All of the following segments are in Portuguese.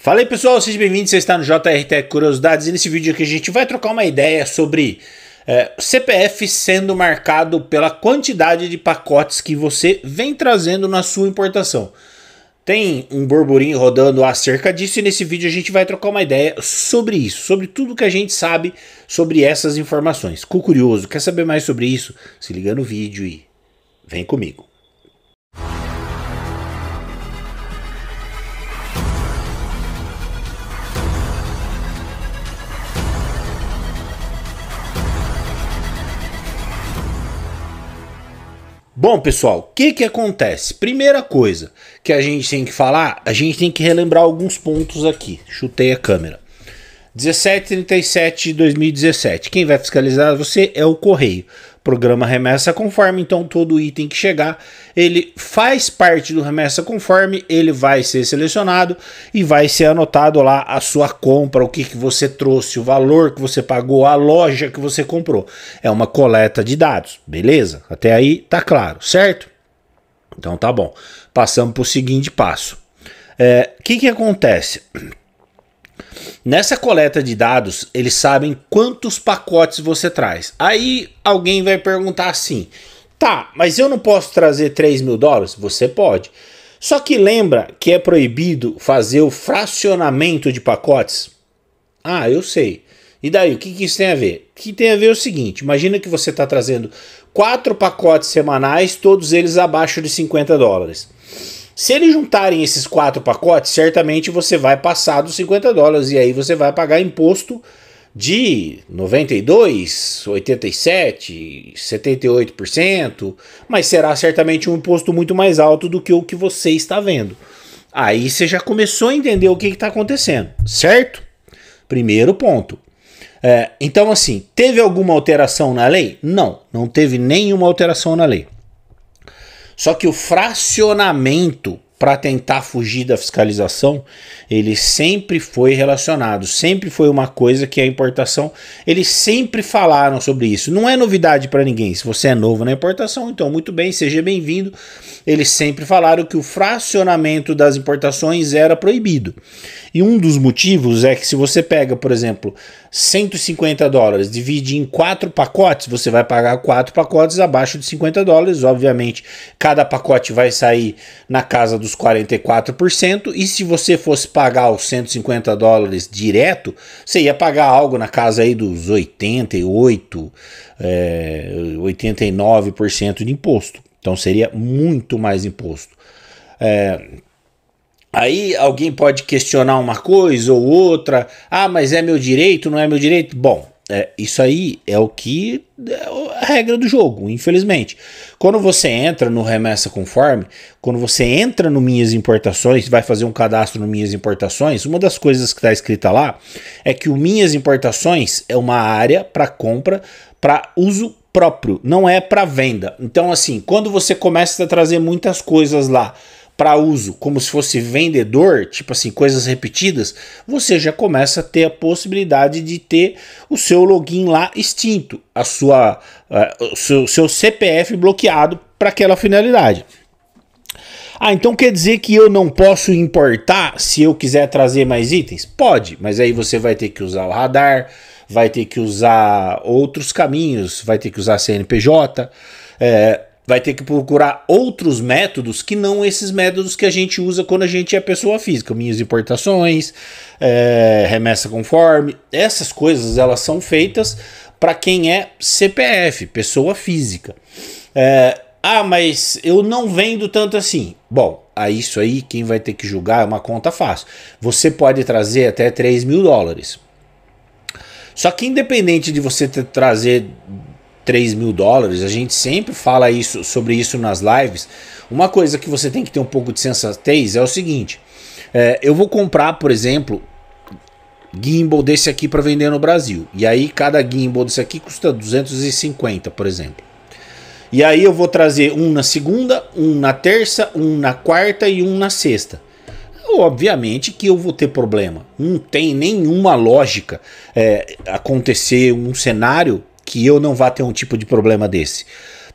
Fala aí pessoal, sejam bem-vindos, você está no JRT Curiosidades e nesse vídeo aqui a gente vai trocar uma ideia sobre é, CPF sendo marcado pela quantidade de pacotes que você vem trazendo na sua importação. Tem um burburinho rodando acerca disso e nesse vídeo a gente vai trocar uma ideia sobre isso, sobre tudo que a gente sabe sobre essas informações. Ficou curioso, quer saber mais sobre isso? Se liga no vídeo e vem comigo. Bom, pessoal, o que, que acontece? Primeira coisa que a gente tem que falar, a gente tem que relembrar alguns pontos aqui. Chutei a câmera. 1737 de 2017. Quem vai fiscalizar você é o Correio programa remessa conforme, então todo item que chegar, ele faz parte do remessa conforme, ele vai ser selecionado e vai ser anotado lá a sua compra, o que, que você trouxe, o valor que você pagou, a loja que você comprou. É uma coleta de dados, beleza? Até aí tá claro, certo? Então tá bom. Passamos para o seguinte passo. O é, que, que acontece? Nessa coleta de dados, eles sabem quantos pacotes você traz. Aí alguém vai perguntar assim: tá, mas eu não posso trazer 3 mil dólares? Você pode. Só que lembra que é proibido fazer o fracionamento de pacotes? Ah, eu sei. E daí, o que, que isso tem a ver? O que tem a ver é o seguinte: imagina que você está trazendo quatro pacotes semanais, todos eles abaixo de 50 dólares. Se eles juntarem esses quatro pacotes, certamente você vai passar dos 50 dólares e aí você vai pagar imposto de 92, 87, 78%, mas será certamente um imposto muito mais alto do que o que você está vendo. Aí você já começou a entender o que está acontecendo, certo? Primeiro ponto. É, então, assim, teve alguma alteração na lei? Não, não teve nenhuma alteração na lei. Só que o fracionamento para tentar fugir da fiscalização, ele sempre foi relacionado, sempre foi uma coisa que a importação, eles sempre falaram sobre isso. Não é novidade para ninguém. Se você é novo na importação, então muito bem, seja bem-vindo. Eles sempre falaram que o fracionamento das importações era proibido. E um dos motivos é que se você pega, por exemplo, 150 dólares, divide em quatro pacotes, você vai pagar quatro pacotes abaixo de 50 dólares, obviamente. Cada pacote vai sair na casa do dos 44%, e se você fosse pagar os 150 dólares direto, você ia pagar algo na casa aí dos 88, é, 89% de imposto. Então seria muito mais imposto. É, Aí alguém pode questionar uma coisa ou outra. Ah, mas é meu direito, não é meu direito? Bom, é, isso aí é o que é a regra do jogo, infelizmente. Quando você entra no remessa conforme, quando você entra no minhas importações, vai fazer um cadastro no minhas importações, uma das coisas que está escrita lá é que o minhas importações é uma área para compra para uso próprio, não é para venda. Então assim, quando você começa a trazer muitas coisas lá para uso como se fosse vendedor, tipo assim, coisas repetidas, você já começa a ter a possibilidade de ter o seu login lá extinto, a sua, uh, o seu, seu CPF bloqueado para aquela finalidade. Ah, então quer dizer que eu não posso importar se eu quiser trazer mais itens? Pode, mas aí você vai ter que usar o radar, vai ter que usar outros caminhos, vai ter que usar CNPJ. É, eh, vai ter que procurar outros métodos que não esses métodos que a gente usa quando a gente é pessoa física, minhas importações, é, remessa conforme, essas coisas elas são feitas para quem é CPF, pessoa física. É, ah, mas eu não vendo tanto assim. Bom, a isso aí quem vai ter que julgar é uma conta fácil. Você pode trazer até 3 mil dólares. Só que independente de você ter, trazer 3 mil dólares, a gente sempre fala isso sobre isso nas lives. Uma coisa que você tem que ter um pouco de sensatez é o seguinte: é, eu vou comprar, por exemplo, gimbal desse aqui para vender no Brasil. E aí cada gimbal desse aqui custa 250, por exemplo. E aí eu vou trazer um na segunda, um na terça, um na quarta e um na sexta. Obviamente que eu vou ter problema. Não tem nenhuma lógica é, acontecer um cenário que eu não vá ter um tipo de problema desse.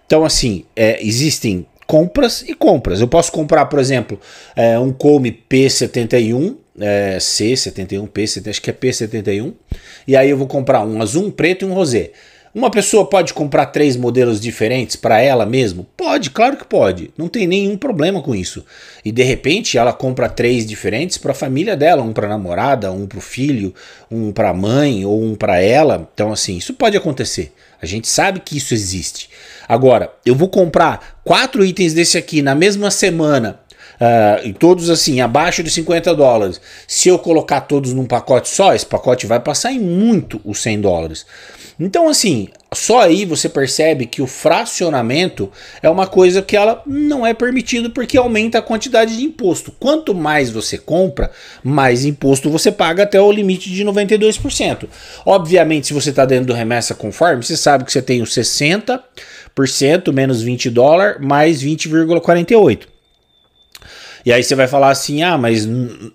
Então, assim, é, existem compras e compras. Eu posso comprar, por exemplo, é, um Come P71, é, C71, P71, acho que é P71, e aí eu vou comprar um azul, um preto e um rosé. Uma pessoa pode comprar três modelos diferentes para ela mesmo? Pode, claro que pode. Não tem nenhum problema com isso. E de repente ela compra três diferentes para a família dela, um para namorada, um para o filho, um para a mãe ou um para ela. Então assim, isso pode acontecer. A gente sabe que isso existe. Agora, eu vou comprar quatro itens desse aqui na mesma semana uh, todos assim, abaixo de 50 dólares. Se eu colocar todos num pacote só, esse pacote vai passar em muito os 100 dólares. Então, assim, só aí você percebe que o fracionamento é uma coisa que ela não é permitido porque aumenta a quantidade de imposto. Quanto mais você compra, mais imposto você paga até o limite de 92%. Obviamente, se você está dentro do remessa conforme, você sabe que você tem os 60% menos 20 dólares mais 20,48. E aí você vai falar assim: ah, mas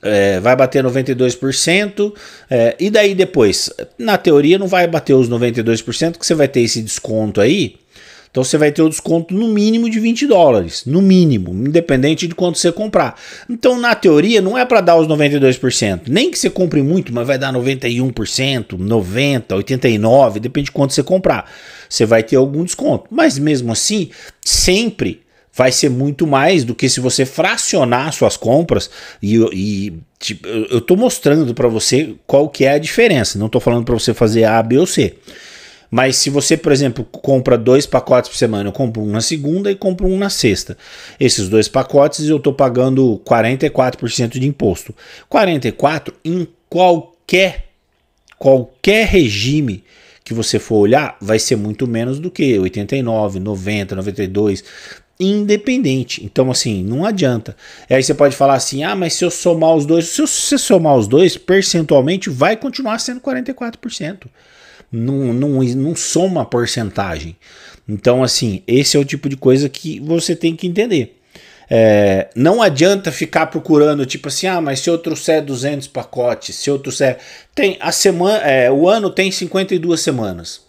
é, vai bater 92%, é, e daí depois? Na teoria, não vai bater os 92%, que você vai ter esse desconto aí. Então você vai ter o desconto no mínimo de 20 dólares, no mínimo, independente de quanto você comprar. Então, na teoria, não é para dar os 92%, nem que você compre muito, mas vai dar 91%, 90%, 89%, depende de quanto você comprar. Você vai ter algum desconto. Mas mesmo assim, sempre vai ser muito mais do que se você fracionar suas compras e, e tipo, eu estou mostrando para você qual que é a diferença. Não estou falando para você fazer A, B ou C. Mas se você, por exemplo, compra dois pacotes por semana, eu compro um na segunda e compro um na sexta. Esses dois pacotes eu estou pagando 44% de imposto. 44 em qualquer qualquer regime que você for olhar, vai ser muito menos do que 89, 90, 92, independente. Então, assim, não adianta. E aí você pode falar assim: ah, mas se eu somar os dois, se você somar os dois, percentualmente vai continuar sendo 44%. Não, não, não soma porcentagem. Então, assim, esse é o tipo de coisa que você tem que entender. É, não adianta ficar procurando, tipo assim, ah, mas se eu trouxer é 200 pacotes, se eu trouxer. É... Tem a semana, é, o ano tem 52 semanas.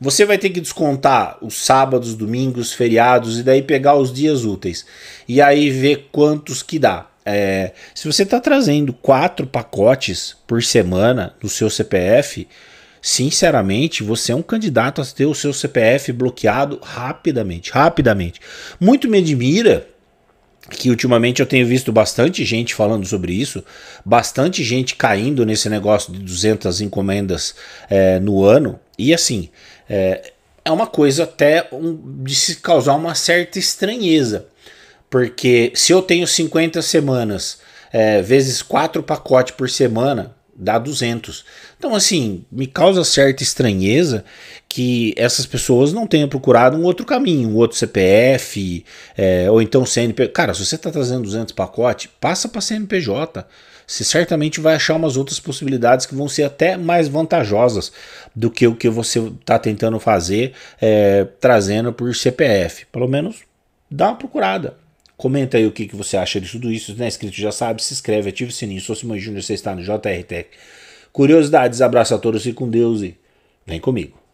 Você vai ter que descontar os sábados, domingos, feriados e daí pegar os dias úteis. E aí ver quantos que dá. É, se você está trazendo quatro pacotes por semana no seu CPF, sinceramente, você é um candidato a ter o seu CPF bloqueado rapidamente, rapidamente. Muito me admira que ultimamente eu tenho visto bastante gente falando sobre isso, bastante gente caindo nesse negócio de 200 encomendas é, no ano, e assim, é, é uma coisa até um, de se causar uma certa estranheza, porque se eu tenho 50 semanas, é, vezes 4 pacotes por semana, dá 200. Então, assim, me causa certa estranheza que essas pessoas não tenham procurado um outro caminho, um outro CPF, é, ou então CNP. Cara, se você está trazendo 200 pacote, passa para CNPJ. Você certamente vai achar umas outras possibilidades que vão ser até mais vantajosas do que o que você está tentando fazer é, trazendo por CPF. Pelo menos dá uma procurada. Comenta aí o que, que você acha de tudo isso. Se não é inscrito, já sabe, se inscreve, ative o sininho. Sou Simão Júnior, você está no JR Tech. Curiosidades, abraço a todos e com Deus e vem comigo.